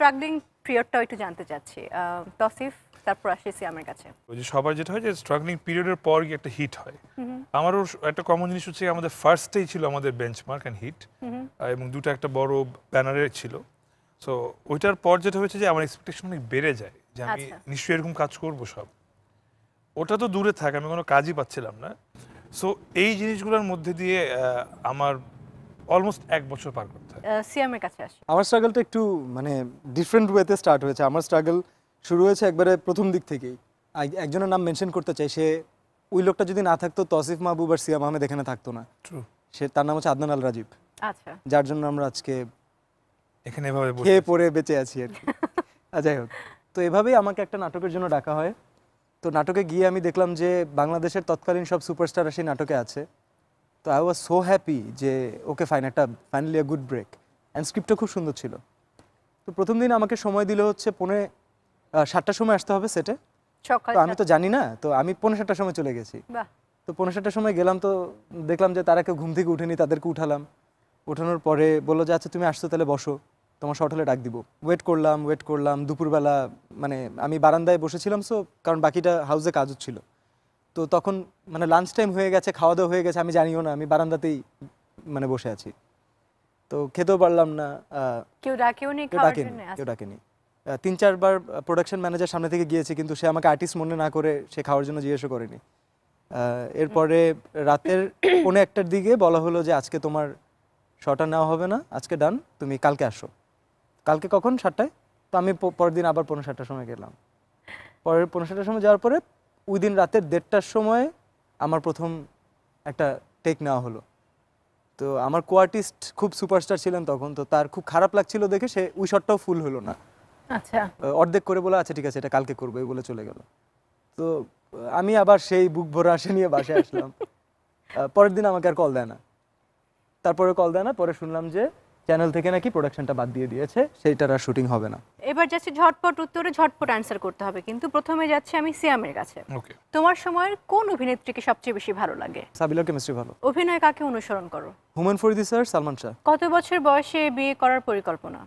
Struggling পিরিয়ডটা একটু জানতে চাচ্ছি তসিফ তারপর আসি আমার কাছে ওই যে সবার যেটা হয় যে স্ট্রাগলিং পিরিয়ডের পর গিয়ে একটা হিট হয় আমারও একটা কমন জিনিস হচ্ছে আমাদের ফার্স্টেই ছিল আমাদের বেঞ্চমার্ক এন্ড হিট এবং দুটো একটা বড় ব্যানারের ছিল সো ওইটার পর যেটা হয়েছে যে আমার এক্সপেকটেশন অনেক বেড়ে যায় যে আমি আচ্ছা। নিশ্চয়ই এরকম কাজ করব সব ওটা তো দূরে থাকে আমি কোনো কাজই পাচ্ছিলাম না সো এই জিনিসগুলোর মধ্যে দিয়ে আমার অলমোস্ট এক বছর পার করতে হয় এর কাছে আসি আমার স্ট্রাগলটা একটু মানে ডিফারেন্ট ওয়েতে স্টার্ট হয়েছে আমার স্ট্রাগল শুরু হয়েছে একবারে প্রথম দিক থেকেই একজনের নাম মেনশন করতে চাই সে ওই লোকটা যদি না থাকতো তসিফ মাহবুব আর সিয়াম আহমেদ এখানে থাকতো না সে তার নাম হচ্ছে আদনান আল রাজীব আচ্ছা যার জন্য আমরা আজকে এখানে এভাবে খেয়ে পড়ে বেঁচে আছি আর কি যাই হোক তো এভাবেই আমাকে একটা নাটকের জন্য ডাকা হয় তো নাটকে গিয়ে আমি দেখলাম যে বাংলাদেশের তৎকালীন সব সুপারস্টার সেই নাটকে আছে তো আই ওয়াজ সো হ্যাপি যে ওকে ফাইন একটা finally a good break and স্ক্রিপ্টটা খুব সুন্দর ছিল তো প্রথম দিন আমাকে সময় দিল হচ্ছে পনে সাতটার সময় আসতে হবে সেটে তো আমি তো জানি না তো আমি পনেরো সাতটার সময় চলে গেছি তো পনেরো সাতটার সময় গেলাম তো দেখলাম যে তারা কেউ ঘুম থেকে উঠেনি তাদেরকে উঠালাম উঠানোর পরে বললো যে আচ্ছা তুমি আসছো তাহলে বসো তোমার শর্ট হলে ডাক দিব ওয়েট করলাম ওয়েট করলাম দুপুরবেলা মানে আমি বারান্দায় বসেছিলাম সো কারণ বাকিটা হাউসে কাজ হচ্ছিলো তো তখন মানে লাঞ্চ টাইম হয়ে গেছে খাওয়া দাওয়া হয়ে গেছে আমি জানিও না আমি বারান্দাতেই মানে বসে আছি তো খেতেও পারলাম না কেউ কেউ ডাকেনি কেউ ডাকেনি তিন চারবার প্রোডাকশন ম্যানেজার সামনে থেকে গিয়েছে কিন্তু সে আমাকে আর্টিস্ট মনে না করে সে খাওয়ার জন্য জিজ্ঞেসও করেনি এরপরে রাতের কোনো একটার দিকে বলা হলো যে আজকে তোমার শটা নেওয়া হবে না আজকে ডান তুমি কালকে আসো কালকে কখন সাতটায় তো আমি পরের দিন আবার পনেরো সাতটার সময় গেলাম পরের পনেরো সাতটার সময় যাওয়ার পরে দিন রাতের দেড়টার সময় আমার প্রথম একটা টেক নেওয়া হলো তো আমার কোয়ার্টিস্ট খুব সুপারস্টার ছিলেন তখন তো তার খুব খারাপ লাগছিল দেখে সে ওই শটটাও ফুল হলো না আচ্ছা অর্ধেক করে বলে আচ্ছা ঠিক আছে এটা কালকে করবো বলে চলে গেল তো আমি আবার সেই বুক ভরে আসে নিয়ে বাসায় আসলাম পরের দিন আমাকে আর কল দেয় না তারপরে কল দেয় না পরে শুনলাম যে চ্যানেল থেকে নাকি প্রোডাকশনটা বাদ দিয়ে দিয়েছে সেইটার আর শুটিং হবে না এবার যাচ্ছে ঝটপট উত্তরে ঝটপট অ্যান্সার করতে হবে কিন্তু প্রথমে যাচ্ছে আমি সিয়ামের কাছে তোমার সময়ের কোন অভিনেত্রীকে সবচেয়ে বেশি ভালো লাগে সাবিলা কেমিস্ট্রি ভালো অভিনয় কাকে অনুসরণ করো হুমান ফরিদি স্যার সালমান শাহ কত বছর বয়সে বিয়ে করার পরিকল্পনা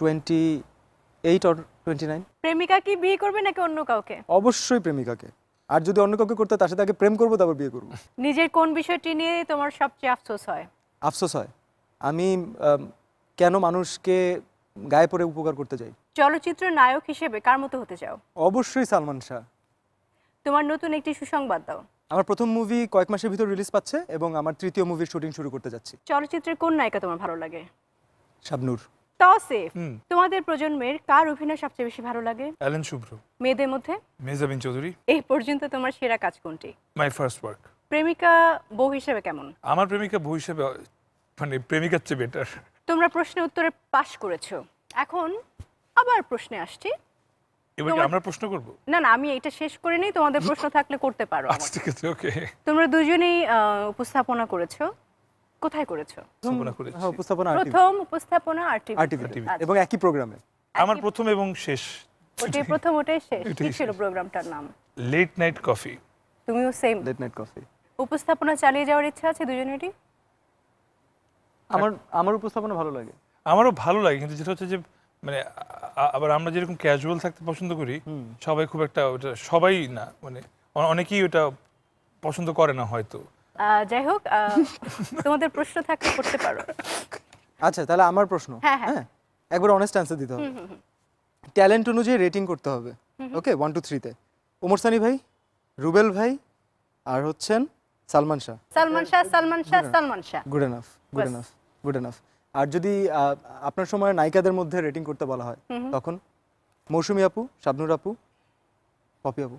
28 অর 29 প্রেমিকা কি বিয়ে করবে নাকি অন্য কাউকে অবশ্যই প্রেমিকাকে আর যদি অন্য কাউকে করতে তার সাথে আগে প্রেম করবো তারপর বিয়ে করবো নিজের কোন বিষয়টি নিয়ে তোমার সবচেয়ে আফসোস হয় আফসোস হয় আমি কেন মানুষকে গায়ে পড়ে উপকার করতে যাই চলচ্চিত্র নায়ক হিসেবে কার মতো হতে চাও অবশ্যই সালমান শাহ তোমার নতুন একটি সুসংবাদ দাও আমার প্রথম মুভি কয়েক মাসের ভিতর রিলিজ পাচ্ছে এবং আমার তৃতীয় মুভির শুটিং শুরু করতে যাচ্ছি চলচ্চিত্রের কোন নায়িকা তোমার ভালো লাগে শাবনূর তসিফ তোমাদের প্রজন্মের কার অভিনয় সবচেয়ে বেশি ভালো লাগে অ্যালেন শুভ্র মেয়েদের মধ্যে মেজাবিন চৌধুরী এই পর্যন্ত তোমার সেরা কাজ কোনটি মাই ফার্স্ট ওয়ার্ক প্রেমিকা বউ হিসেবে কেমন আমার প্রেমিকা বউ হিসেবে মানে প্রেমিকার চেয়ে বেটার তোমরা প্রশ্নের উত্তরে পাশ করেছো এখন আবার প্রশ্নে আসছি আমরা প্রশ্ন করব না না আমি এটা শেষ করে নেই তোমাদের প্রশ্ন থাকলে করতে পারো আচ্ছা, তোমরা দুজনেই উপস্থাপনা করেছো কোথায় করেছো উপস্থাপনা হ্যাঁ, প্রথম উপস্থাপনা আচ্ছা। এবং একই প্রোগ্রামে আমার প্রথম এবং শেষ ওটাই প্রথম ওটাই শেষ ছিল প্রোগ্রামটার নাম লেট নাইট কফি তুমিও সেম লেট নাইট কফি উপস্থাপনা চালিয়ে যাওয়ার ইচ্ছা আছে দুজনেরই আমার আমার উপস্থাপনা ভালো লাগে আমারও ভালো লাগে কিন্তু যেটা হচ্ছে যে মানে আবার আমরা যেরকম ক্যাজুয়াল থাকতে পছন্দ করি সবাই খুব একটা ওটা সবাই না মানে অনেকেই ওটা পছন্দ করে না হয়তো যাই হোক তোমাদের প্রশ্ন থাকলে করতে পারো আচ্ছা তাহলে আমার প্রশ্ন হ্যাঁ, হ্যাঁ।, হ্যাঁ? একবার অনেস্ট অ্যান্সার দিতে হবে ট্যালেন্ট অনুযায়ী রেটিং করতে হবে ওকে ওয়ান টু থ্রিতে ওমর সানি ভাই রুবেল ভাই আর হচ্ছেন সালমান শাহ সালমান শাহ সালমান শাহ হ্যাঁ। Salman Shah good enough good enough good enough আর যদি আপনার সময় নায়িকাদের মধ্যে রেটিং করতে বলা হয় তখন মৌসুমি আপু শাবনুর আপু পপি আপু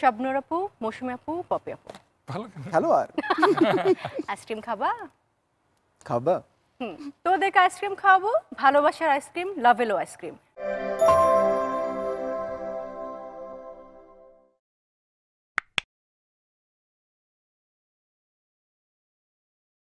শাবনুর আপু মৌসুমি আপু পপি আপু ভালো আর আইসক্রিম খাবা খাবা তোদেরকে আইসক্রিম খাওয়াবো ভালোবাসার আইসক্রিম লাভেলো আইসক্রিম